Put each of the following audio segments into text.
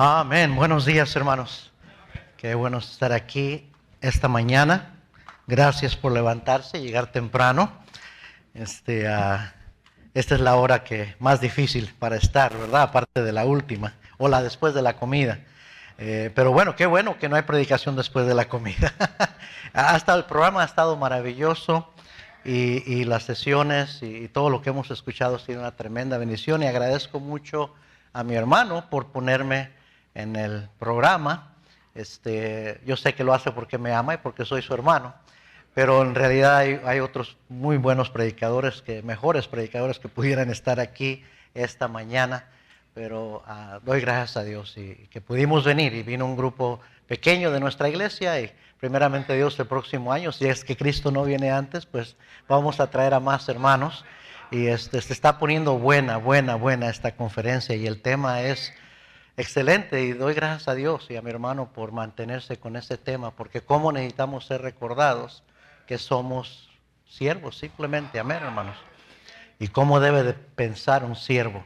Amén. Buenos días, hermanos. Qué bueno estar aquí esta mañana. Gracias por levantarse y llegar temprano. Este, ah, esta es la hora que más difícil para estar, ¿verdad? Aparte de la última o la después de la comida. Eh, pero bueno, qué bueno que no hay predicación después de la comida. Hasta el programa ha estado maravilloso. Y, las sesiones y, todo lo que hemos escuchado ha sido una tremenda bendición y agradezco mucho a mi hermano por ponerme en el programa. Este, yo sé que lo hace porque me ama y porque soy su hermano, pero en realidad hay, otros muy buenos predicadores, que, mejores predicadores que pudieran estar aquí esta mañana, pero ah, doy gracias a Dios y, y que pudimos venir y vino un grupo pequeño de nuestra iglesia y primeramente Dios el próximo año, si es que Cristo no viene antes, pues vamos a traer a más hermanos. Y este, se está poniendo buena, buena, buena esta conferencia y el tema es Excelente, y doy gracias a Dios y a mi hermano por mantenerse con este tema, porque cómo necesitamos ser recordados que somos siervos, simplemente, amén, hermanos. Y cómo debe de pensar un siervo.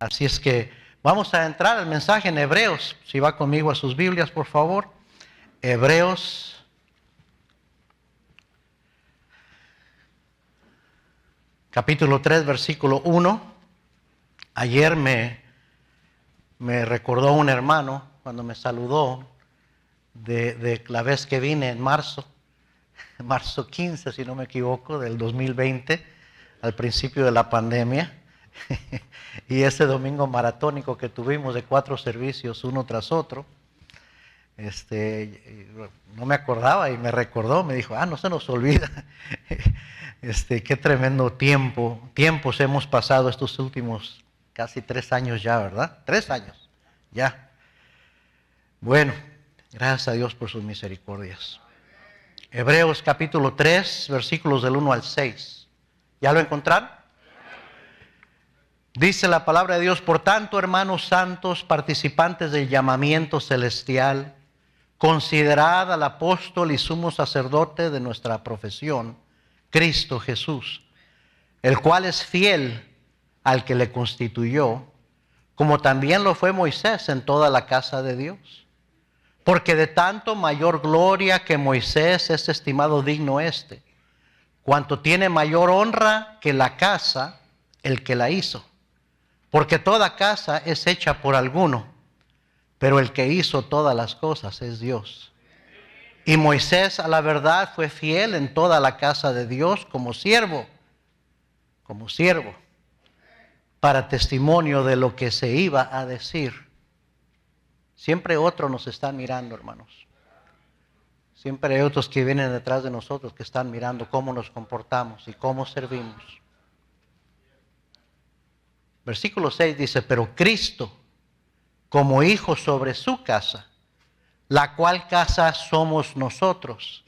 Así es que vamos a entrar al mensaje en Hebreos. Si va conmigo a sus Biblias, por favor. Hebreos. Capítulo 3, versículo 1. Ayer me me recordó un hermano cuando me saludó de, la vez que vine en marzo, marzo 15, si no me equivoco, del 2020, al principio de la pandemia, y ese domingo maratónico que tuvimos de cuatro servicios uno tras otro. Este, no me acordaba y me recordó, me dijo, ah, no se nos olvida. Este, qué tremendo tiempo, tiempos hemos pasado estos últimos casi tres años ya, ¿verdad? Tres años, ya. Bueno, gracias a Dios por sus misericordias. Hebreos capítulo 3, versículos del 1 al 6. ¿Ya lo encontraron? Dice la palabra de Dios, por tanto, hermanos santos, participantes del llamamiento celestial, considerad al apóstol y sumo sacerdote de nuestra profesión, Cristo Jesús, el cual es fiel al que le constituyó, como también lo fue Moisés en toda la casa de Dios. Porque de tanto mayor gloria que Moisés es estimado digno este, cuanto tiene mayor honra que la casa el que la hizo. Porque toda casa es hecha por alguno, pero el que hizo todas las cosas es Dios. Y Moisés a la verdad fue fiel en toda la casa de Dios como siervo, como siervo para testimonio de lo que se iba a decir. Siempre otro nos está mirando, hermanos. Siempre hay otros que vienen detrás de nosotros que están mirando cómo nos comportamos y cómo servimos. Versículo 6 dice, pero Cristo como hijo sobre su casa, la cual casa somos nosotros,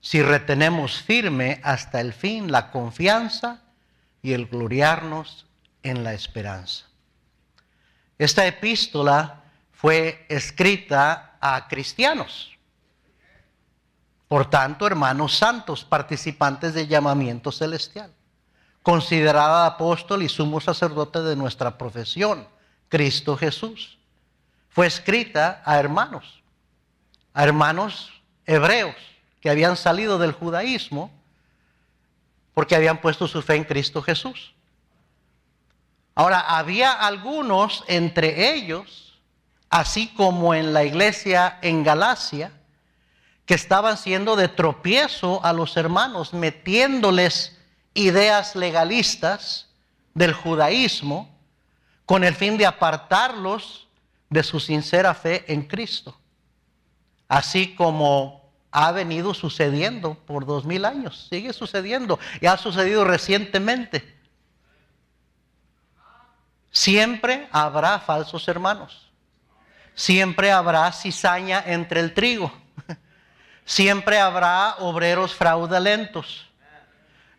si retenemos firme hasta el fin la confianza y el gloriarnos en la esperanza. Esta epístola fue escrita a cristianos. Por tanto, hermanos santos, participantes del llamamiento celestial, considerada apóstol y sumo sacerdote de nuestra profesión, Cristo Jesús. Fue escrita a hermanos, a hermanos hebreos que habían salido del judaísmo porque habían puesto su fe en Cristo Jesús. Ahora, había algunos entre ellos, así como en la iglesia en Galacia, que estaban siendo de tropiezo a los hermanos, metiéndoles ideas legalistas del judaísmo con el fin de apartarlos de su sincera fe en Cristo, así como ha venido sucediendo por dos mil años, sigue sucediendo y ha sucedido recientemente. Siempre habrá falsos hermanos. Siempre habrá cizaña entre el trigo. Siempre habrá obreros fraudulentos.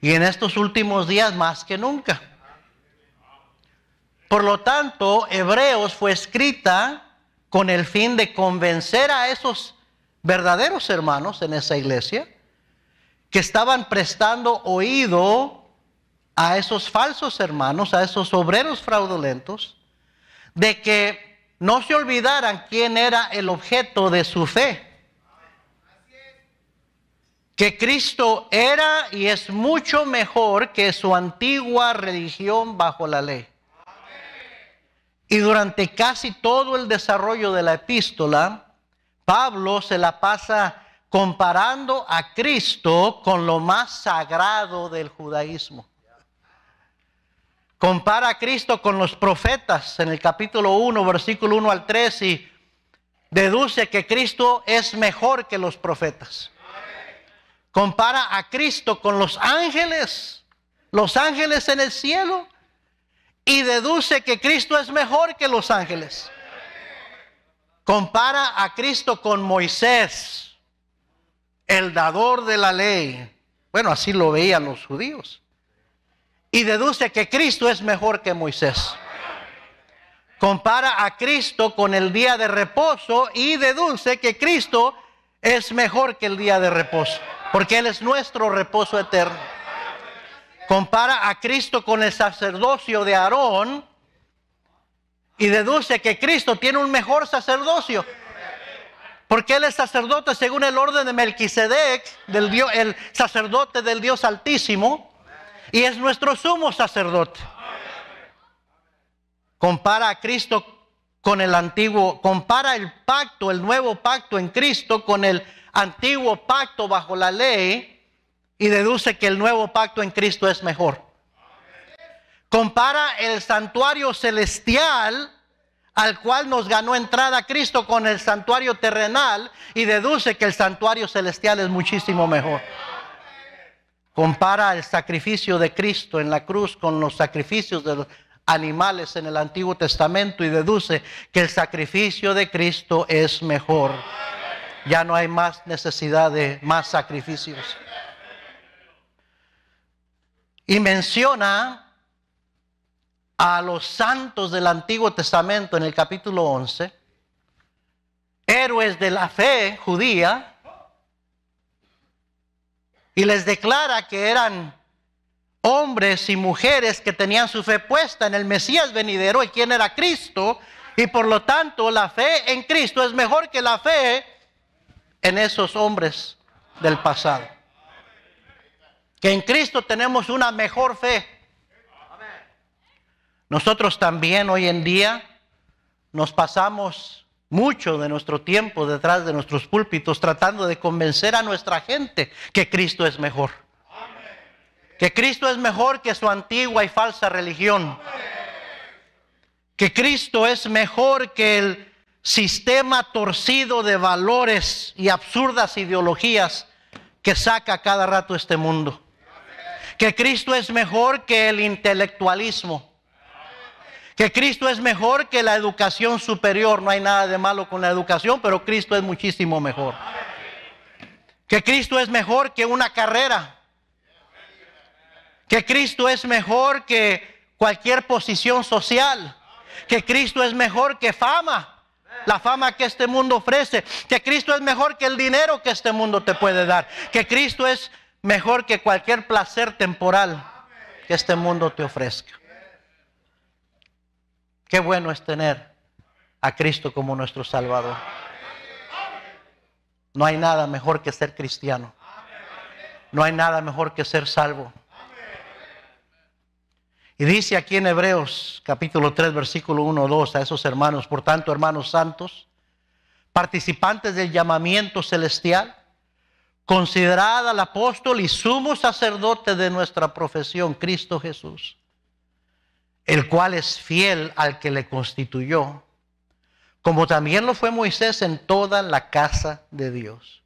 Y en estos últimos días más que nunca. Por lo tanto, Hebreos fue escrita con el fin de convencer a esos verdaderos hermanos en esa iglesia que estaban prestando oído a esos falsos hermanos, a esos obreros fraudulentos, de que no se olvidaran quién era el objeto de su fe. Que Cristo era y es mucho mejor que su antigua religión bajo la ley. Y durante casi todo el desarrollo de la epístola, Pablo se la pasa comparando a Cristo con lo más sagrado del judaísmo compara a Cristo con los profetas en el capítulo 1, versículo 1 al 3 y deduce que Cristo es mejor que los profetas. Compara a Cristo con los ángeles, los ángeles en el cielo, y deduce que Cristo es mejor que los ángeles. Compara a Cristo con Moisés, el dador de la ley. Bueno, así lo veían los judíos y deduce que Cristo es mejor que Moisés. Compara a Cristo con el día de reposo y deduce que Cristo es mejor que el día de reposo, porque Él es nuestro reposo eterno. Compara a Cristo con el sacerdocio de Aarón y deduce que Cristo tiene un mejor sacerdocio, porque Él es sacerdote según el orden de Melquisedec, del Dios, el sacerdote del Dios Altísimo y es nuestro sumo sacerdote. Compara a Cristo con el antiguo, compara el pacto, el nuevo pacto en Cristo con el antiguo pacto bajo la ley y deduce que el nuevo pacto en Cristo es mejor. Compara el santuario celestial al cual nos ganó entrada Cristo con el santuario terrenal y deduce que el santuario celestial es muchísimo mejor compara el sacrificio de Cristo en la cruz con los sacrificios de los animales en el Antiguo Testamento y deduce que el sacrificio de Cristo es mejor. Ya no hay más necesidad de más sacrificios. Y menciona a los santos del Antiguo Testamento en el capítulo 11, héroes de la fe judía, y les declara que eran hombres y mujeres que tenían su fe puesta en el Mesías venidero y quien era Cristo. Y por lo tanto la fe en Cristo es mejor que la fe en esos hombres del pasado. Que en Cristo tenemos una mejor fe. Nosotros también hoy en día nos pasamos mucho de nuestro tiempo detrás de nuestros púlpitos tratando de convencer a nuestra gente que Cristo es mejor. Que Cristo es mejor que su antigua y falsa religión. Que Cristo es mejor que el sistema torcido de valores y absurdas ideologías que saca cada rato este mundo. Que Cristo es mejor que el intelectualismo que Cristo es mejor que la educación superior. No hay nada de malo con la educación, pero Cristo es muchísimo mejor. Que Cristo es mejor que una carrera. Que Cristo es mejor que cualquier posición social. Que Cristo es mejor que fama. La fama que este mundo ofrece. Que Cristo es mejor que el dinero que este mundo te puede dar. Que Cristo es mejor que cualquier placer temporal que este mundo te ofrezca. Qué bueno es tener a Cristo como nuestro Salvador. No hay nada mejor que ser cristiano. No hay nada mejor que ser salvo. Y dice aquí en Hebreos capítulo 3 versículo 1, 2 a esos hermanos, por tanto hermanos santos, participantes del llamamiento celestial, considerad al apóstol y sumo sacerdote de nuestra profesión, Cristo Jesús el cual es fiel al que le constituyó, como también lo fue Moisés en toda la casa de Dios.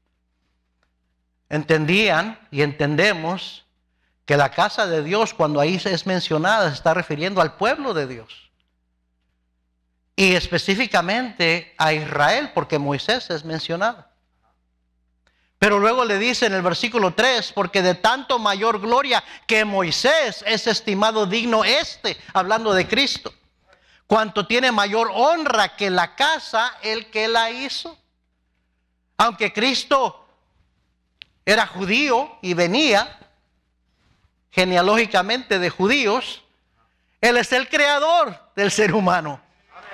Entendían y entendemos que la casa de Dios, cuando ahí es mencionada, se está refiriendo al pueblo de Dios. Y específicamente a Israel, porque Moisés es mencionado. Pero luego le dice en el versículo 3, porque de tanto mayor gloria que Moisés es estimado digno este, hablando de Cristo, cuanto tiene mayor honra que la casa el que la hizo. Aunque Cristo era judío y venía genealógicamente de judíos, Él es el creador del ser humano,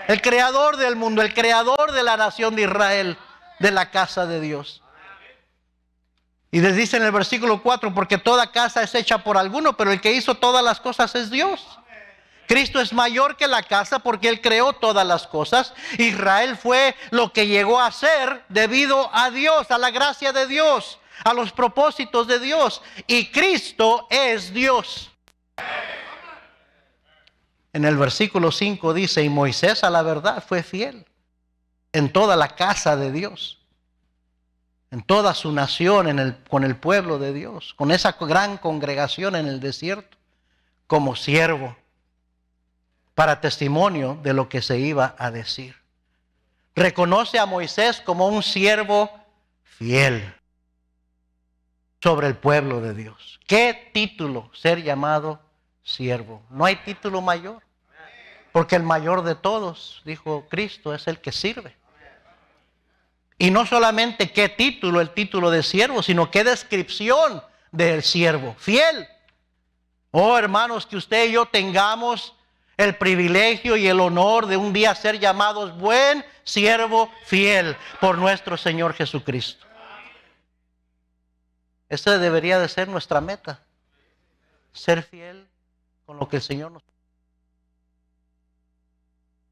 el creador del mundo, el creador de la nación de Israel, de la casa de Dios. Y les dice en el versículo 4, porque toda casa es hecha por alguno, pero el que hizo todas las cosas es Dios. Cristo es mayor que la casa porque Él creó todas las cosas. Israel fue lo que llegó a ser debido a Dios, a la gracia de Dios, a los propósitos de Dios. Y Cristo es Dios. En el versículo 5 dice, y Moisés a la verdad fue fiel en toda la casa de Dios en toda su nación, en el, con el pueblo de Dios, con esa gran congregación en el desierto, como siervo, para testimonio de lo que se iba a decir. Reconoce a Moisés como un siervo fiel sobre el pueblo de Dios. ¿Qué título ser llamado siervo? No hay título mayor, porque el mayor de todos, dijo Cristo, es el que sirve. Y no solamente qué título, el título de siervo, sino qué descripción del siervo. Fiel. Oh hermanos, que usted y yo tengamos el privilegio y el honor de un día ser llamados buen siervo fiel por nuestro Señor Jesucristo. Esa debería de ser nuestra meta. Ser fiel con lo que el Señor nos...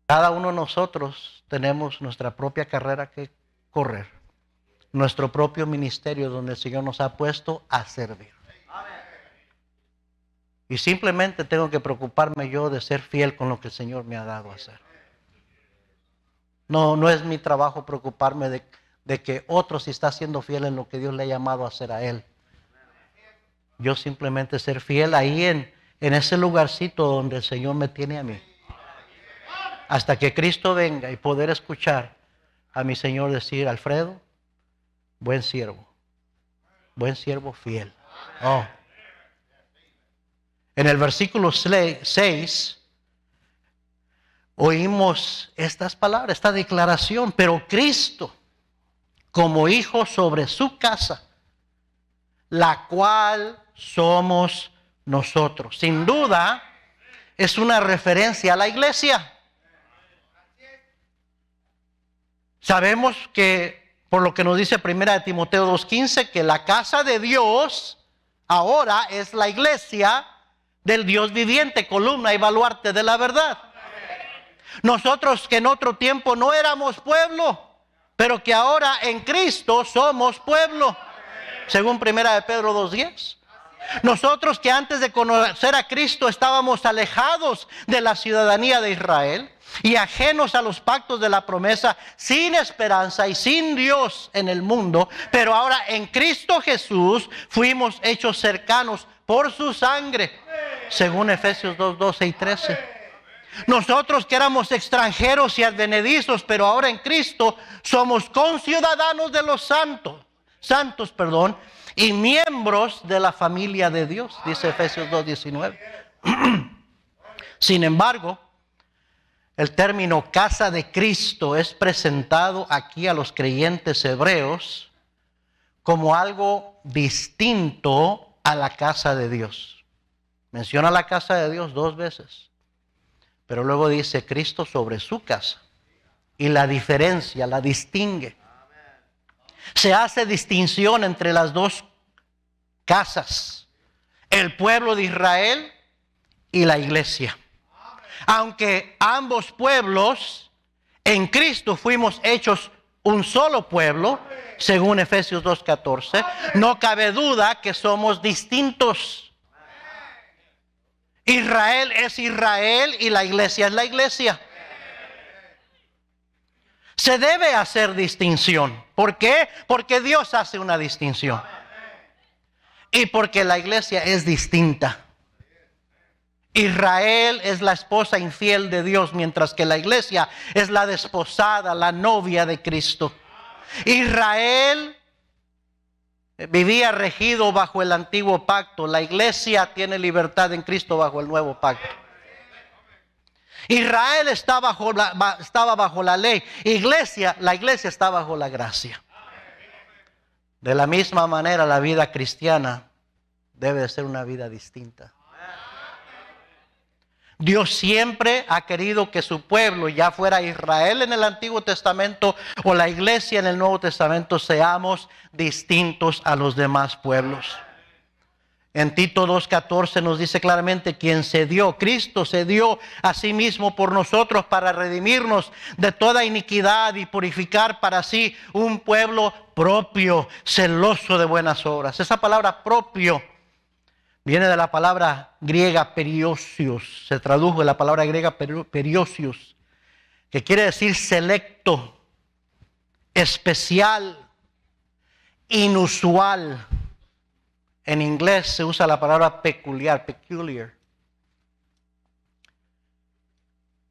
Cada uno de nosotros tenemos nuestra propia carrera que correr nuestro propio ministerio donde el Señor nos ha puesto a servir. Y simplemente tengo que preocuparme yo de ser fiel con lo que el Señor me ha dado a hacer. No, no es mi trabajo preocuparme de, que otro si está siendo fiel en lo que Dios le ha llamado a hacer a él. Yo simplemente ser fiel ahí en, en ese lugarcito donde el Señor me tiene a mí. Hasta que Cristo venga y poder escuchar a mi Señor decir, Alfredo, buen siervo, buen siervo fiel. Oh. En el versículo 6 oímos estas palabras, esta declaración, pero Cristo como hijo sobre su casa, la cual somos nosotros. Sin duda, es una referencia a la iglesia. Sabemos que, por lo que nos dice de Timoteo 2.15, que la casa de Dios ahora es la iglesia del Dios viviente, columna y baluarte de la verdad. Nosotros que en otro tiempo no éramos pueblo, pero que ahora en Cristo somos pueblo, según primera de Pedro 2.10. Nosotros que antes de conocer a Cristo estábamos alejados de la ciudadanía de Israel, y ajenos a los pactos de la promesa, sin esperanza y sin Dios en el mundo, pero ahora en Cristo Jesús fuimos hechos cercanos por su sangre, según Efesios 2, 12 y 13. Nosotros que éramos extranjeros y advenedizos, pero ahora en Cristo somos conciudadanos de los santos, santos, perdón, y miembros de la familia de Dios, dice Efesios 2:19. sin embargo, el término casa de Cristo es presentado aquí a los creyentes hebreos como algo distinto a la casa de Dios. Menciona la casa de Dios dos veces, pero luego dice Cristo sobre su casa y la diferencia, la distingue. Se hace distinción entre las dos casas, el pueblo de Israel y la iglesia aunque ambos pueblos en Cristo fuimos hechos un solo pueblo, según Efesios 2.14, no cabe duda que somos distintos. Israel es Israel y la iglesia es la iglesia. Se debe hacer distinción. ¿Por qué? Porque Dios hace una distinción. Y porque la iglesia es distinta. Israel es la esposa infiel de Dios, mientras que la iglesia es la desposada, la novia de Cristo. Israel vivía regido bajo el antiguo pacto, la iglesia tiene libertad en Cristo bajo el nuevo pacto. Israel estaba bajo la ley, iglesia, la iglesia está bajo la gracia. De la misma manera, la vida cristiana debe de ser una vida distinta. Dios siempre ha querido que su pueblo, ya fuera Israel en el Antiguo Testamento o la iglesia en el Nuevo Testamento, seamos distintos a los demás pueblos. En Tito 2.14 nos dice claramente quien se dio, Cristo se dio a sí mismo por nosotros para redimirnos de toda iniquidad y purificar para sí un pueblo propio, celoso de buenas obras. Esa palabra propio Viene de la palabra griega periosios, se tradujo de la palabra griega periosios, que quiere decir selecto, especial, inusual. En inglés se usa la palabra peculiar, peculiar.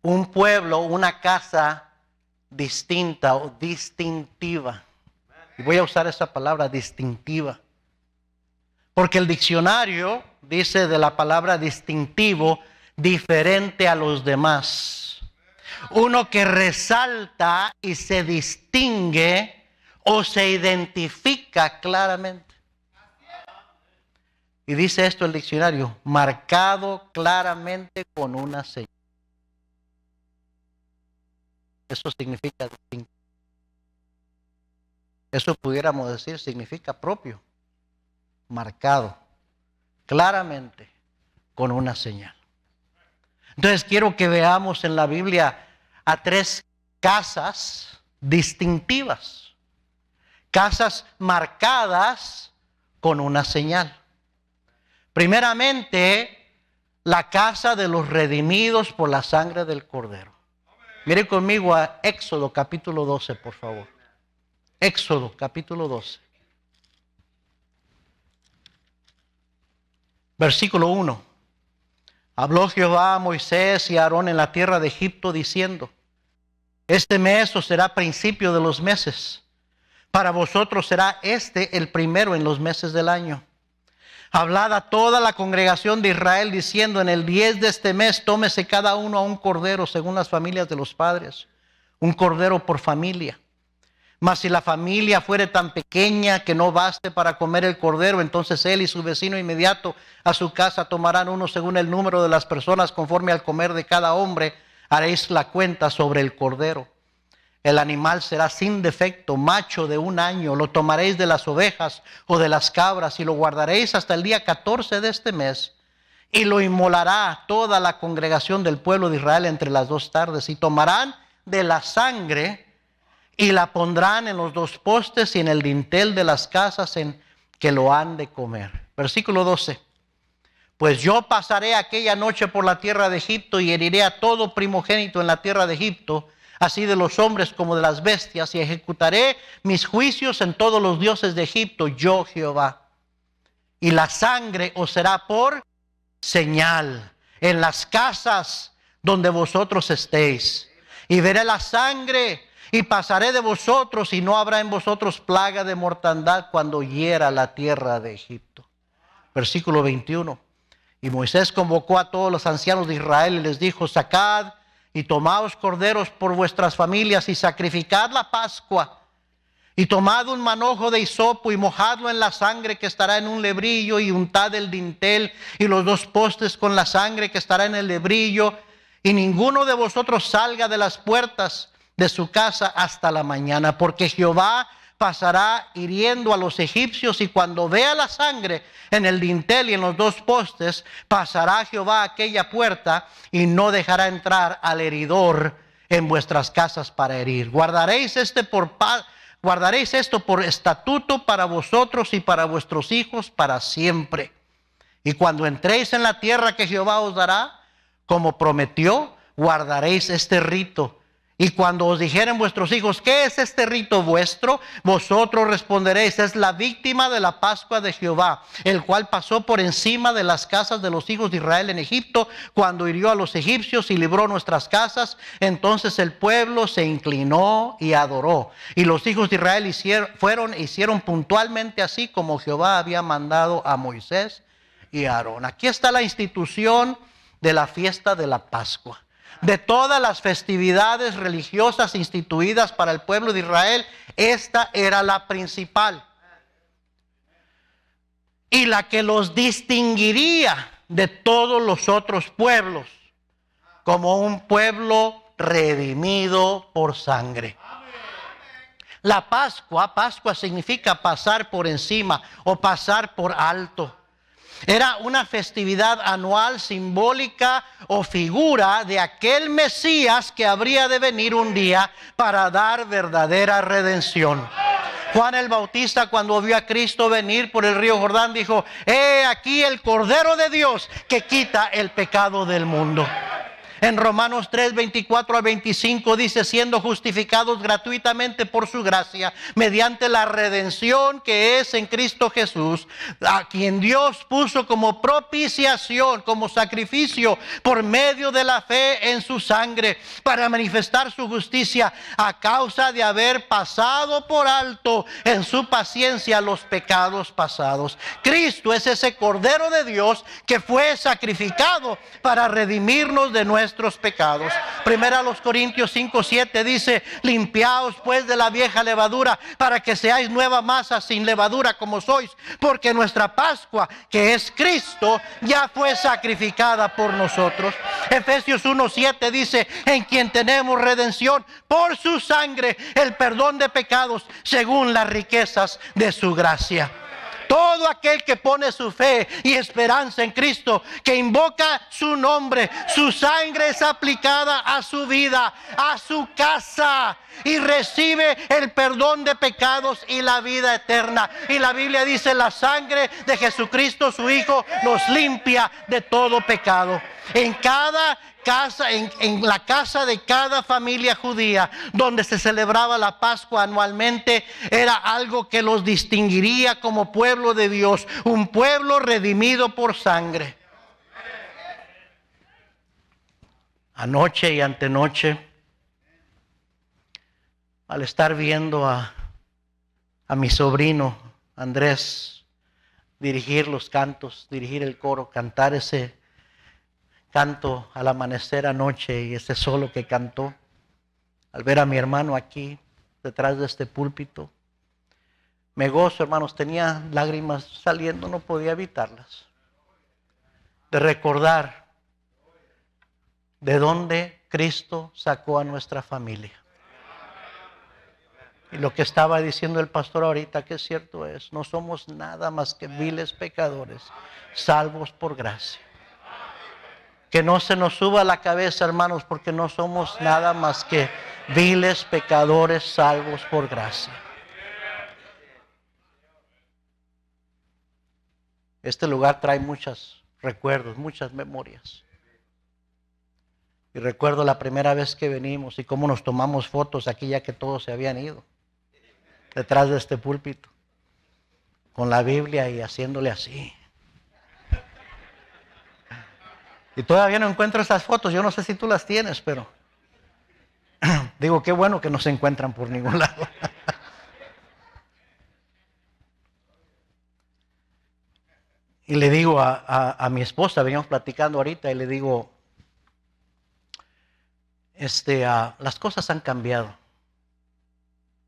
Un pueblo, una casa distinta o distintiva. voy a usar esa palabra distintiva. Porque el diccionario dice de la palabra distintivo, diferente a los demás. Uno que resalta y se distingue o se identifica claramente. Y dice esto el diccionario, marcado claramente con una señal. Eso significa distinto. Eso pudiéramos decir significa propio marcado claramente con una señal. Entonces quiero que veamos en la Biblia a tres casas distintivas, casas marcadas con una señal. Primeramente, la casa de los redimidos por la sangre del cordero. Mire conmigo a Éxodo capítulo 12, por favor. Éxodo capítulo 12. Versículo 1. Habló Jehová a Moisés y a Aarón en la tierra de Egipto diciendo, este mes os será principio de los meses. Para vosotros será este el primero en los meses del año. Hablad a toda la congregación de Israel diciendo, en el 10 de este mes tómese cada uno a un cordero según las familias de los padres, un cordero por familia. Mas si la familia fuere tan pequeña que no baste para comer el cordero, entonces él y su vecino inmediato a su casa tomarán uno según el número de las personas conforme al comer de cada hombre. Haréis la cuenta sobre el cordero. El animal será sin defecto, macho de un año. Lo tomaréis de las ovejas o de las cabras y lo guardaréis hasta el día 14 de este mes. Y lo inmolará toda la congregación del pueblo de Israel entre las dos tardes. Y tomarán de la sangre y la pondrán en los dos postes y en el dintel de las casas en que lo han de comer. Versículo 12. Pues yo pasaré aquella noche por la tierra de Egipto y heriré a todo primogénito en la tierra de Egipto, así de los hombres como de las bestias, y ejecutaré mis juicios en todos los dioses de Egipto, yo Jehová. Y la sangre os será por señal en las casas donde vosotros estéis. Y veré la sangre y pasaré de vosotros y no habrá en vosotros plaga de mortandad cuando hiera la tierra de Egipto. Versículo 21. Y Moisés convocó a todos los ancianos de Israel y les dijo, sacad y tomaos corderos por vuestras familias y sacrificad la Pascua. Y tomad un manojo de hisopo y mojadlo en la sangre que estará en un lebrillo y untad el dintel y los dos postes con la sangre que estará en el lebrillo. Y ninguno de vosotros salga de las puertas de su casa hasta la mañana, porque Jehová pasará hiriendo a los egipcios y cuando vea la sangre en el dintel y en los dos postes, pasará Jehová aquella puerta y no dejará entrar al heridor en vuestras casas para herir. Guardaréis este por Guardaréis esto por estatuto para vosotros y para vuestros hijos para siempre. Y cuando entréis en la tierra que Jehová os dará, como prometió, guardaréis este rito y cuando os dijeren vuestros hijos, ¿qué es este rito vuestro? Vosotros responderéis, es la víctima de la Pascua de Jehová, el cual pasó por encima de las casas de los hijos de Israel en Egipto, cuando hirió a los egipcios y libró nuestras casas. Entonces el pueblo se inclinó y adoró. Y los hijos de Israel hicieron, fueron, e hicieron puntualmente así como Jehová había mandado a Moisés y a Aarón. Aquí está la institución de la fiesta de la Pascua de todas las festividades religiosas instituidas para el pueblo de Israel, esta era la principal. Y la que los distinguiría de todos los otros pueblos, como un pueblo redimido por sangre. La Pascua, Pascua significa pasar por encima o pasar por alto. Era una festividad anual simbólica o figura de aquel Mesías que habría de venir un día para dar verdadera redención. Juan el Bautista cuando vio a Cristo venir por el río Jordán dijo, he aquí el Cordero de Dios que quita el pecado del mundo. En Romanos 3, 24 a 25 dice, siendo justificados gratuitamente por su gracia, mediante la redención que es en Cristo Jesús, a quien Dios puso como propiciación, como sacrificio, por medio de la fe en su sangre, para manifestar su justicia a causa de haber pasado por alto en su paciencia los pecados pasados. Cristo es ese Cordero de Dios que fue sacrificado para redimirnos de nuevo pecados. Primera los Corintios 5, 7 dice, limpiaos pues de la vieja levadura para que seáis nueva masa sin levadura como sois, porque nuestra Pascua, que es Cristo, ya fue sacrificada por nosotros. Efesios 1, 7 dice, en quien tenemos redención por su sangre, el perdón de pecados según las riquezas de su gracia. Todo aquel que pone su fe y esperanza en Cristo, que invoca su nombre, su sangre es aplicada a su vida, a su casa y recibe el perdón de pecados y la vida eterna. Y la Biblia dice, la sangre de Jesucristo, su Hijo, nos limpia de todo pecado. En cada casa, en, la casa de cada familia judía, donde se celebraba la Pascua anualmente, era algo que los distinguiría como pueblo de Dios, un pueblo redimido por sangre. Anoche y antenoche, al estar viendo a, a mi sobrino Andrés dirigir los cantos, dirigir el coro, cantar ese canto al amanecer anoche y ese solo que cantó, al ver a mi hermano aquí detrás de este púlpito. Me gozo, hermanos, tenía lágrimas saliendo, no podía evitarlas. De recordar de dónde Cristo sacó a nuestra familia. Y lo que estaba diciendo el pastor ahorita, que es cierto es, no somos nada más que viles pecadores, salvos por gracia. Que no se nos suba la cabeza, hermanos, porque no somos nada más que viles pecadores salvos por gracia. Este lugar trae muchos recuerdos, muchas memorias. Y recuerdo la primera vez que venimos y cómo nos tomamos fotos aquí ya que todos se habían ido, detrás de este púlpito, con la Biblia y haciéndole así. Y todavía no encuentro esas fotos, yo no sé si tú las tienes, pero digo, qué bueno que no se encuentran por ningún lado. y le digo a, mi esposa, veníamos platicando ahorita, y le digo, este, ah, las cosas han cambiado.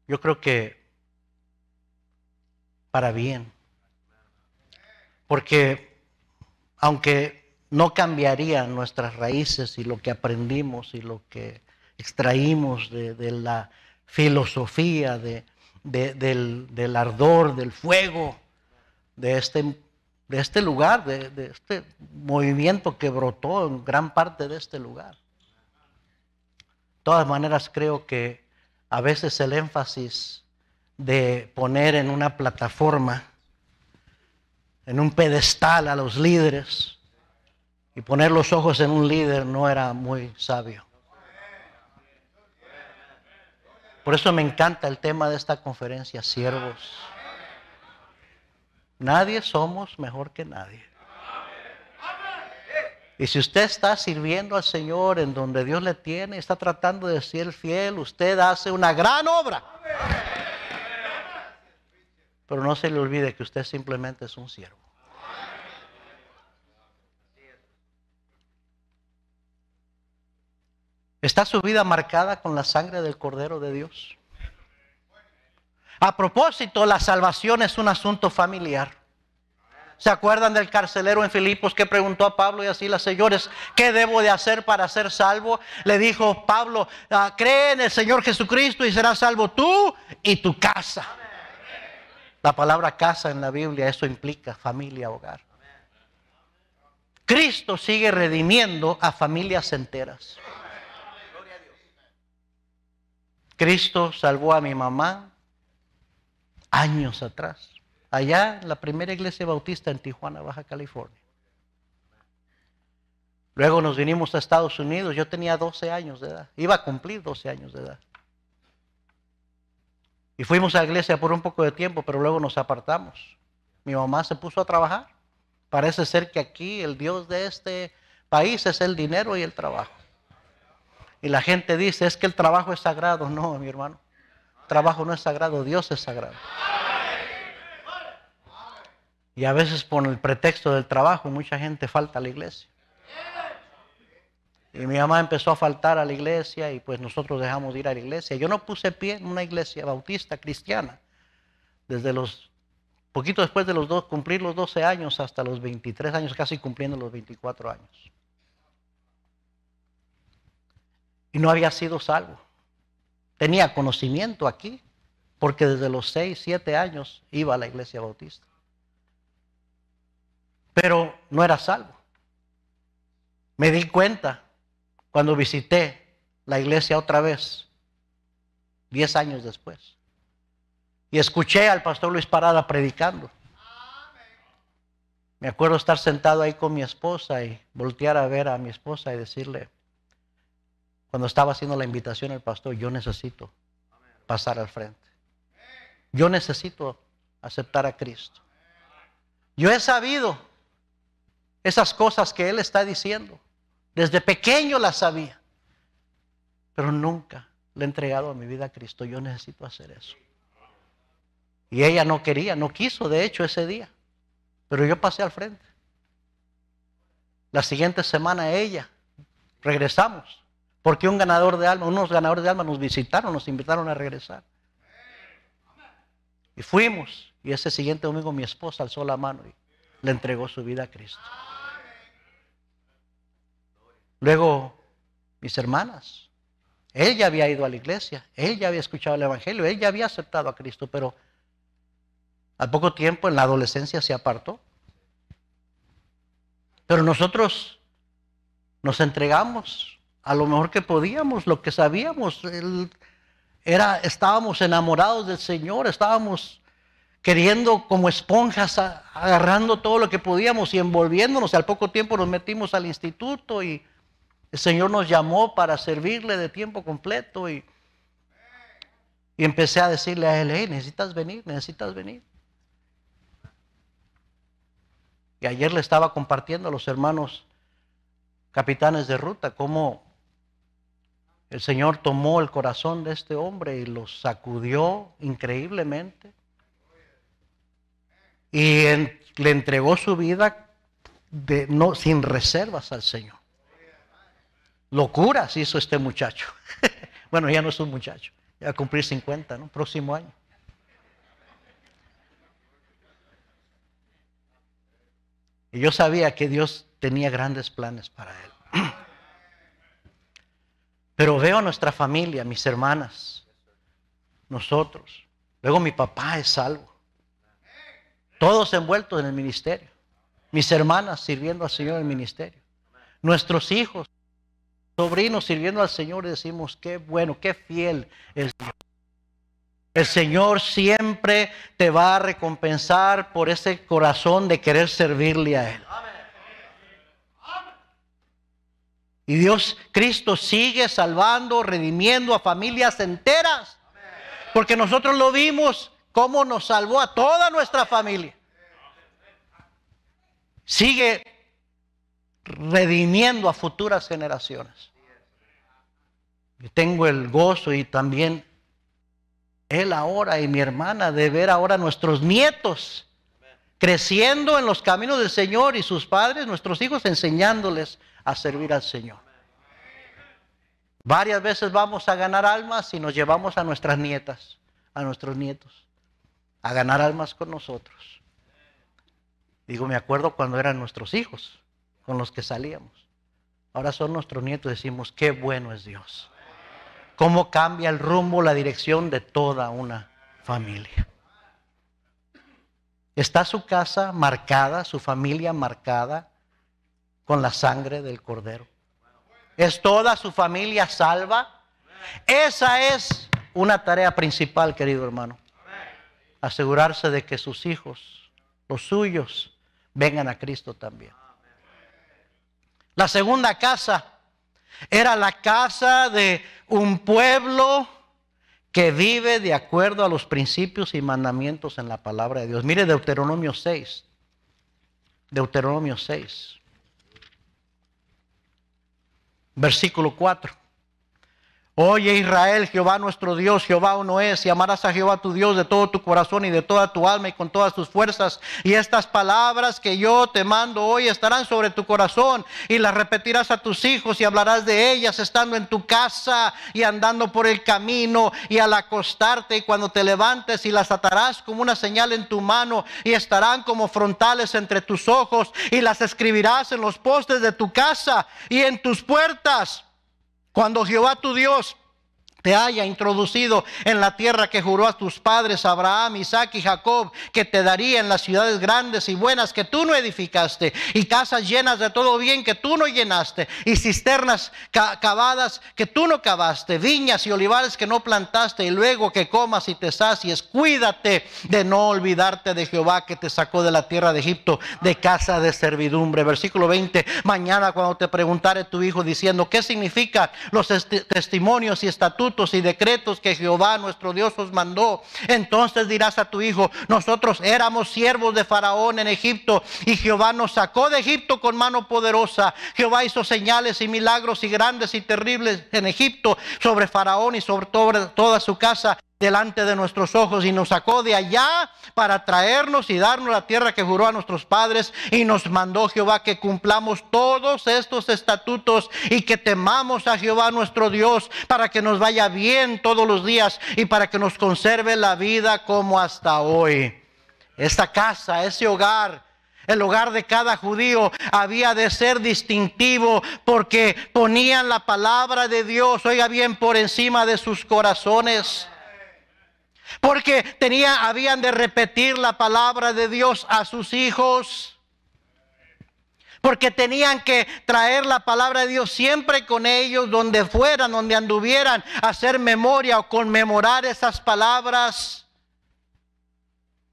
Yo creo que para bien. Porque aunque no cambiaría nuestras raíces y lo que aprendimos y lo que extraímos de, la filosofía, del, ardor, del fuego, de este, de este lugar, de, este movimiento que brotó en gran parte de este lugar. De todas maneras, creo que a veces el énfasis de poner en una plataforma, en un pedestal a los líderes, y poner los ojos en un líder no era muy sabio. Por eso me encanta el tema de esta conferencia, siervos. Nadie somos mejor que nadie. Y si usted está sirviendo al Señor en donde Dios le tiene, está tratando de ser fiel, usted hace una gran obra. Pero no se le olvide que usted simplemente es un siervo. ¿Está su vida marcada con la sangre del Cordero de Dios? A propósito, la salvación es un asunto familiar. ¿Se acuerdan del carcelero en Filipos que preguntó a Pablo y así las señores, ¿qué debo de hacer para ser salvo? Le dijo Pablo, ah, cree en el Señor Jesucristo y serás salvo tú y tu casa. La palabra casa en la Biblia, eso implica familia, hogar. Cristo sigue redimiendo a familias enteras. Cristo salvó a mi mamá años atrás, allá en la primera iglesia bautista en Tijuana, Baja California. Luego nos vinimos a Estados Unidos, yo tenía 12 años de edad, iba a cumplir 12 años de edad. Y fuimos a la iglesia por un poco de tiempo, pero luego nos apartamos. Mi mamá se puso a trabajar. Parece ser que aquí el Dios de este país es el dinero y el trabajo. Y la gente dice, es que el trabajo es sagrado. No, mi hermano. El trabajo no es sagrado, Dios es sagrado. Y a veces por el pretexto del trabajo mucha gente falta a la iglesia. Y mi mamá empezó a faltar a la iglesia y pues nosotros dejamos de ir a la iglesia. Yo no puse pie en una iglesia bautista cristiana desde los poquito después de los dos, cumplir los 12 años hasta los 23 años, casi cumpliendo los 24 años. y no había sido salvo. Tenía conocimiento aquí, porque desde los 6, 7 años iba a la iglesia bautista. Pero no era salvo. Me di cuenta cuando visité la iglesia otra vez, diez años después. Y escuché al pastor Luis Parada predicando. Me acuerdo estar sentado ahí con mi esposa y voltear a ver a mi esposa y decirle, cuando estaba haciendo la invitación al pastor, yo necesito pasar al frente. Yo necesito aceptar a Cristo. Yo he sabido esas cosas que Él está diciendo. Desde pequeño las sabía. Pero nunca le he entregado a mi vida a Cristo. Yo necesito hacer eso. Y ella no quería, no quiso, de hecho, ese día. Pero yo pasé al frente. La siguiente semana ella, regresamos. Porque un ganador de alma, unos ganadores de alma nos visitaron, nos invitaron a regresar. Y fuimos. Y ese siguiente domingo mi esposa alzó la mano y le entregó su vida a Cristo. Luego, mis hermanas, él ya había ido a la iglesia, él ya había escuchado el Evangelio, él ya había aceptado a Cristo, pero al poco tiempo en la adolescencia se apartó. Pero nosotros nos entregamos a lo mejor que podíamos, lo que sabíamos. era, estábamos enamorados del Señor, estábamos queriendo como esponjas, agarrando todo lo que podíamos y envolviéndonos. Al poco tiempo nos metimos al instituto y el Señor nos llamó para servirle de tiempo completo y, y empecé a decirle a él, necesitas venir, necesitas venir. Y ayer le estaba compartiendo a los hermanos capitanes de ruta cómo el Señor tomó el corazón de este hombre y lo sacudió increíblemente. Y le entregó su vida de, no, sin reservas al Señor. Locuras hizo este muchacho. bueno, ya no es un muchacho. Ya va a cumplir 50, ¿no? Próximo año. Y yo sabía que Dios tenía grandes planes para él. Pero veo a nuestra familia, mis hermanas, nosotros. Luego mi papá es salvo. Todos envueltos en el ministerio. Mis hermanas sirviendo al Señor en el ministerio. Nuestros hijos, sobrinos sirviendo al Señor. decimos, qué bueno, qué fiel es Dios. El Señor siempre te va a recompensar por ese corazón de querer servirle a Él. Y Dios, Cristo sigue salvando, redimiendo a familias enteras. Porque nosotros lo vimos, cómo nos salvó a toda nuestra familia. Sigue redimiendo a futuras generaciones. Yo tengo el gozo y también él ahora y mi hermana de ver ahora a nuestros nietos creciendo en los caminos del Señor y sus padres, nuestros hijos enseñándoles a servir al Señor. Varias veces vamos a ganar almas y nos llevamos a nuestras nietas, a nuestros nietos, a ganar almas con nosotros. Digo, me acuerdo cuando eran nuestros hijos con los que salíamos. Ahora son nuestros nietos decimos, qué bueno es Dios. Cómo cambia el rumbo, la dirección de toda una familia. Está su casa marcada, su familia marcada con la sangre del cordero. Es toda su familia salva. Esa es una tarea principal, querido hermano. Asegurarse de que sus hijos, los suyos, vengan a Cristo también. La segunda casa era la casa de un pueblo que vive de acuerdo a los principios y mandamientos en la palabra de Dios. Mire Deuteronomio 6. Deuteronomio 6. Versículo 4. Oye Israel, Jehová nuestro Dios, Jehová uno es, y amarás a Jehová tu Dios de todo tu corazón y de toda tu alma y con todas tus fuerzas. Y estas palabras que yo te mando hoy estarán sobre tu corazón y las repetirás a tus hijos y hablarás de ellas estando en tu casa y andando por el camino y al acostarte y cuando te levantes y las atarás como una señal en tu mano y estarán como frontales entre tus ojos y las escribirás en los postes de tu casa y en tus puertas cuando Jehová tu Dios te haya introducido en la tierra que juró a tus padres Abraham, Isaac y Jacob, que te daría en las ciudades grandes y buenas que tú no edificaste, y casas llenas de todo bien que tú no llenaste, y cisternas cavadas que tú no cavaste, viñas y olivares que no plantaste, y luego que comas y te sacies, cuídate de no olvidarte de Jehová que te sacó de la tierra de Egipto, de casa de servidumbre. Versículo 20, mañana cuando te preguntare tu hijo diciendo, ¿qué significa los testimonios y estatutos? y decretos que Jehová nuestro Dios os mandó. Entonces dirás a tu hijo, nosotros éramos siervos de Faraón en Egipto y Jehová nos sacó de Egipto con mano poderosa. Jehová hizo señales y milagros y grandes y terribles en Egipto sobre Faraón y sobre toda su casa delante de nuestros ojos y nos sacó de allá para traernos y darnos la tierra que juró a nuestros padres y nos mandó Jehová que cumplamos todos estos estatutos y que temamos a Jehová nuestro Dios para que nos vaya bien todos los días y para que nos conserve la vida como hasta hoy. Esta casa, ese hogar, el hogar de cada judío había de ser distintivo porque ponían la palabra de Dios, oiga bien, por encima de sus corazones. Porque habían de repetir la palabra de Dios a sus hijos. Porque tenían que traer la palabra de Dios siempre con ellos, donde fueran, donde anduvieran, hacer memoria o conmemorar esas palabras.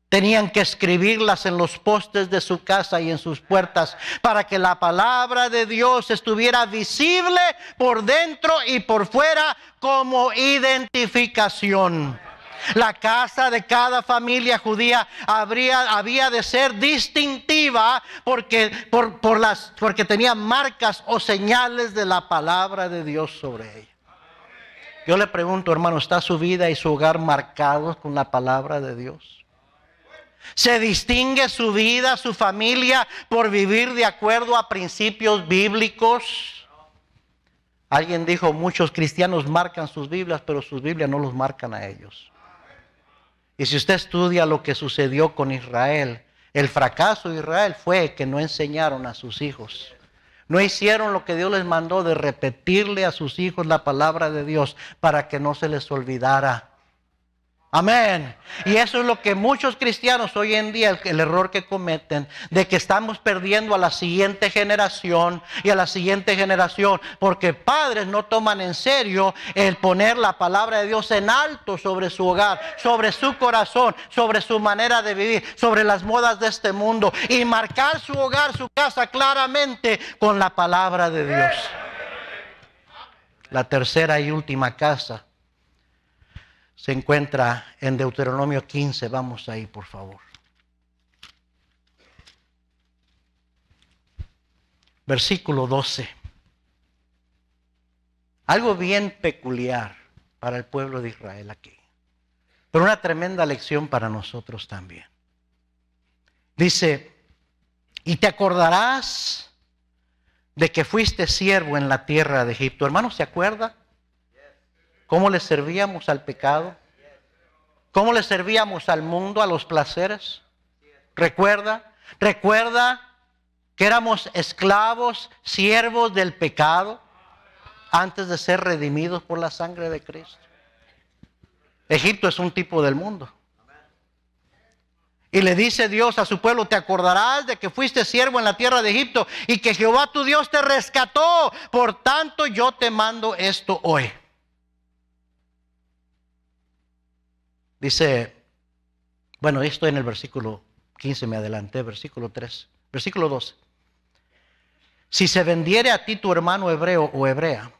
Tenían que escribirlas en los postes de su casa y en sus puertas para que la palabra de Dios estuviera visible por dentro y por fuera como identificación. La casa de cada familia judía habría, había de ser distintiva porque, por, las, porque tenía marcas o señales de la palabra de Dios sobre ella. Yo le pregunto, hermano, ¿está su vida y su hogar marcados con la palabra de Dios? ¿Se distingue su vida, su familia, por vivir de acuerdo a principios bíblicos? Alguien dijo, muchos cristianos marcan sus Biblias, pero sus Biblias no los marcan a ellos. Y si usted estudia lo que sucedió con Israel, el fracaso de Israel fue que no enseñaron a sus hijos. No hicieron lo que Dios les mandó de repetirle a sus hijos la palabra de Dios para que no se les olvidara. Amén. Y eso es lo que muchos cristianos hoy en día, el, error que cometen, de que estamos perdiendo a la siguiente generación y a la siguiente generación, porque padres no toman en serio el poner la palabra de Dios en alto sobre su hogar, sobre su corazón, sobre su manera de vivir, sobre las modas de este mundo, y marcar su hogar, su casa claramente con la palabra de Dios. La tercera y última casa se encuentra en Deuteronomio 15. Vamos ahí, por favor. Versículo 12. Algo bien peculiar para el pueblo de Israel aquí, pero una tremenda lección para nosotros también. Dice, y te acordarás de que fuiste siervo en la tierra de Egipto. Hermano, ¿se acuerda? cómo le servíamos al pecado, cómo le servíamos al mundo, a los placeres. Recuerda, recuerda que éramos esclavos, siervos del pecado, antes de ser redimidos por la sangre de Cristo. Egipto es un tipo del mundo. Y le dice Dios a su pueblo, te acordarás de que fuiste siervo en la tierra de Egipto y que Jehová tu Dios te rescató. Por tanto, yo te mando esto hoy. Dice, bueno, esto en el versículo 15 me adelanté, versículo 3, versículo 12. Si se vendiere a ti tu hermano hebreo o hebrea,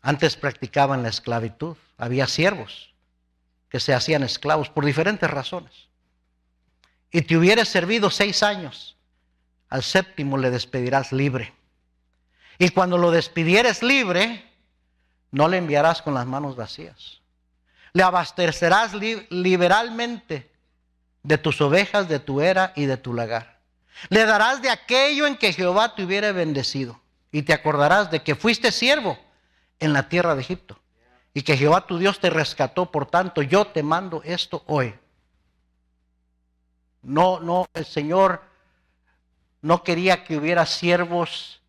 antes practicaban la esclavitud, había siervos que se hacían esclavos por diferentes razones. Y te hubieras servido seis años, al séptimo le despedirás libre. Y cuando lo despidieres libre, no le enviarás con las manos vacías. Le abastecerás liberalmente de tus ovejas, de tu era y de tu lagar. Le darás de aquello en que Jehová te hubiere bendecido. Y te acordarás de que fuiste siervo en la tierra de Egipto. Y que Jehová tu Dios te rescató. Por tanto, yo te mando esto hoy. No, no, el Señor no quería que hubiera siervos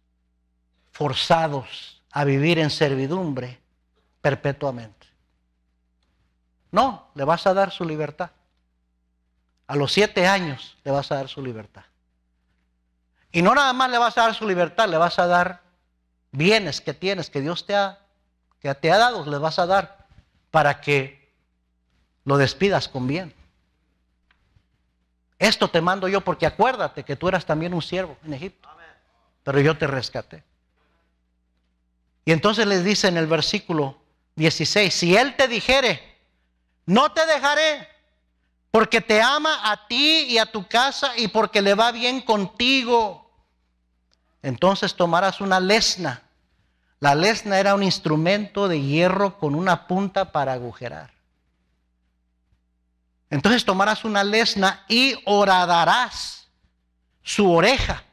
forzados a vivir en servidumbre perpetuamente. No, le vas a dar su libertad. A los siete años le vas a dar su libertad. Y no nada más le vas a dar su libertad, le vas a dar bienes que tienes, que Dios te ha, que te ha dado, le vas a dar para que lo despidas con bien. Esto te mando yo porque acuérdate que tú eras también un siervo en Egipto, pero yo te rescaté. Y entonces les dice en el versículo 16, si él te dijere, no te dejaré, porque te ama a ti y a tu casa y porque le va bien contigo. Entonces tomarás una lesna. La lesna era un instrumento de hierro con una punta para agujerar. Entonces tomarás una lesna y horadarás su oreja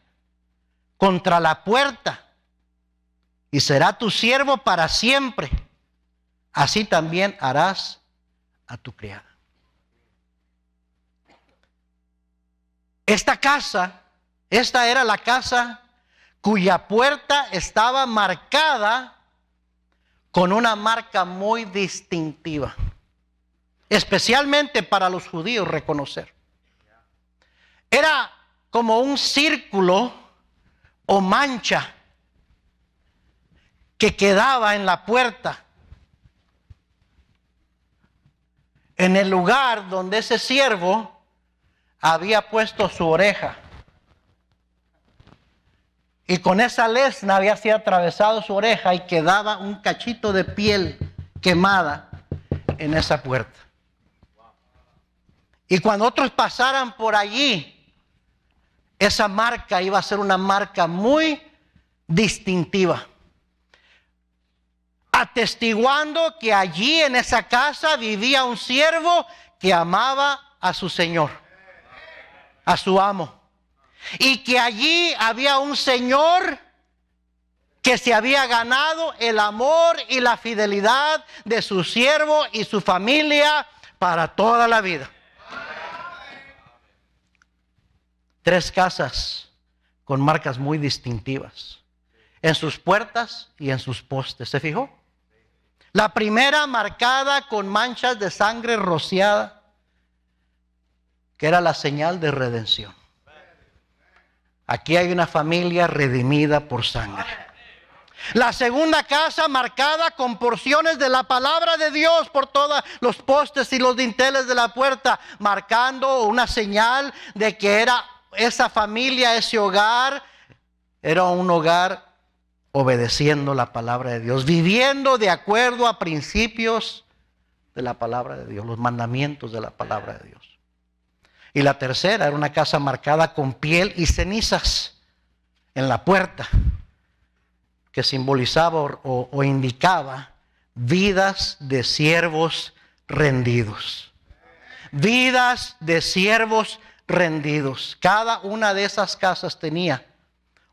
contra la puerta y será tu siervo para siempre. Así también harás a tu criada. Esta casa, esta era la casa cuya puerta estaba marcada con una marca muy distintiva, especialmente para los judíos reconocer. Era como un círculo o mancha que quedaba en la puerta en el lugar donde ese siervo había puesto su oreja. Y con esa lesna había sido atravesado su oreja y quedaba un cachito de piel quemada en esa puerta. Y cuando otros pasaran por allí, esa marca iba a ser una marca muy distintiva atestiguando que allí en esa casa vivía un siervo que amaba a su Señor, a su amo. Y que allí había un Señor que se había ganado el amor y la fidelidad de su siervo y su familia para toda la vida. Tres casas con marcas muy distintivas, en sus puertas y en sus postes. ¿Se fijó? La primera marcada con manchas de sangre rociada, que era la señal de redención. Aquí hay una familia redimida por sangre. La segunda casa marcada con porciones de la palabra de Dios por todos los postes y los dinteles de la puerta, marcando una señal de que era esa familia, ese hogar, era un hogar obedeciendo la palabra de Dios, viviendo de acuerdo a principios de la palabra de Dios, los mandamientos de la palabra de Dios. Y la tercera era una casa marcada con piel y cenizas en la puerta, que simbolizaba o, indicaba vidas de siervos rendidos. Vidas de siervos rendidos. Cada una de esas casas tenía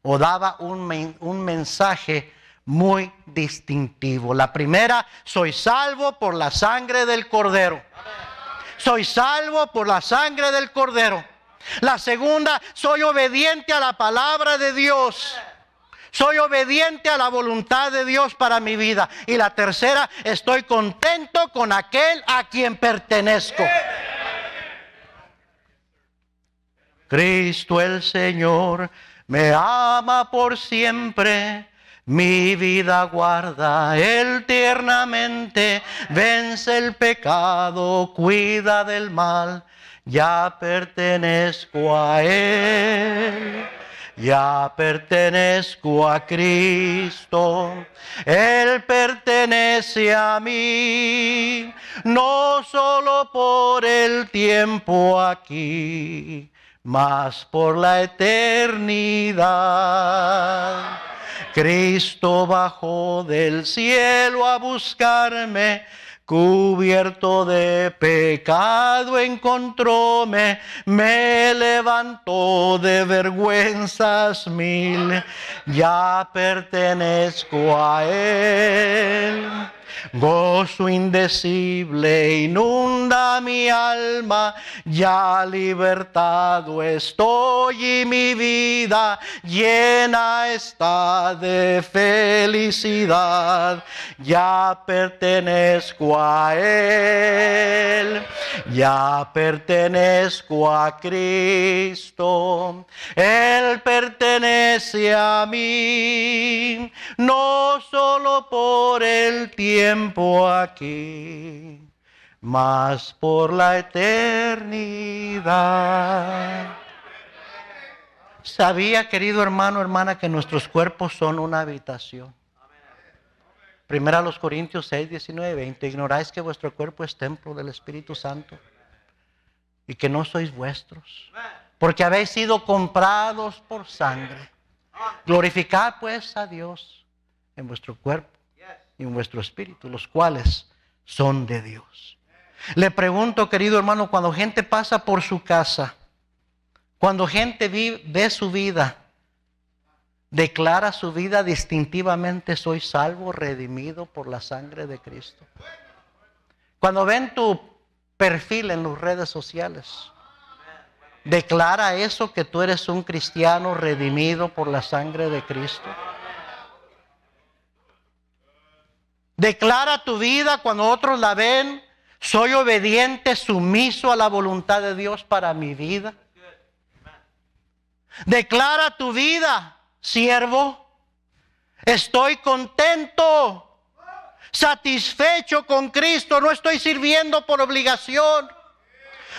o daba un, un mensaje muy distintivo. La primera, soy salvo por la sangre del cordero. Soy salvo por la sangre del cordero. La segunda, soy obediente a la palabra de Dios. Soy obediente a la voluntad de Dios para mi vida. Y la tercera, estoy contento con aquel a quien pertenezco. Cristo el Señor me ama por siempre. Mi vida guarda, Él tiernamente vence el pecado, cuida del mal, ya pertenezco a Él. Ya pertenezco a Cristo, Él pertenece a mí, no solo por el tiempo aquí, mas por la eternidad. Cristo bajó del cielo a buscarme, cubierto de pecado encontróme, me levantó de vergüenzas mil, ya pertenezco a Él Gozo indecible inunda mi alma, ya libertado estoy y mi vida llena está de felicidad. Ya pertenezco a Él, ya pertenezco a Cristo, Él pertenece a mí, no solo por el tiempo, tiempo aquí, mas por la eternidad. Sabía, querido hermano, hermana, que nuestros cuerpos son una habitación. Primera a los Corintios 6, 19, 20. Ignoráis que vuestro cuerpo es templo del Espíritu Santo y que no sois vuestros, porque habéis sido comprados por sangre. Glorificad pues a Dios en vuestro cuerpo y vuestro espíritu, los cuales son de Dios. Le pregunto, querido hermano, cuando gente pasa por su casa, cuando gente vive, ve su vida, declara su vida distintivamente, soy salvo, redimido por la sangre de Cristo. Cuando ven tu perfil en las redes sociales, declara eso que tú eres un cristiano redimido por la sangre de Cristo. Declara tu vida cuando otros la ven. Soy obediente, sumiso a la voluntad de Dios para mi vida. Declara tu vida, siervo. Estoy contento, satisfecho con Cristo. No estoy sirviendo por obligación.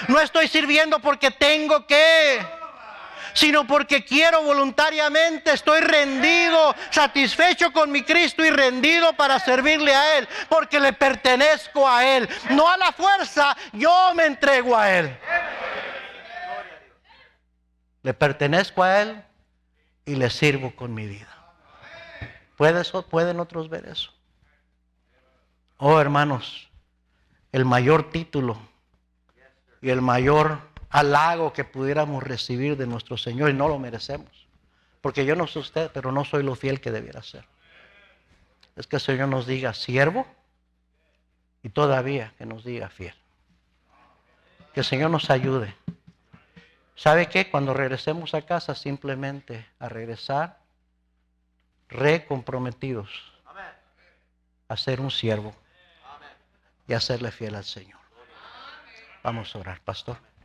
No estoy sirviendo porque tengo que sino porque quiero voluntariamente, estoy rendido, satisfecho con mi Cristo y rendido para servirle a Él, porque le pertenezco a Él. No a la fuerza, yo me entrego a Él. Le pertenezco a Él y le sirvo con mi vida. ¿Pueden otros ver eso? Oh, hermanos, el mayor título y el mayor Alago que pudiéramos recibir de nuestro Señor y no lo merecemos. Porque yo no soy usted, pero no soy lo fiel que debiera ser. Es que el Señor nos diga siervo y todavía que nos diga fiel. Que el Señor nos ayude. ¿Sabe qué? Cuando regresemos a casa, simplemente a regresar recomprometidos a ser un siervo y a serle fiel al Señor. Vamos a orar, pastor.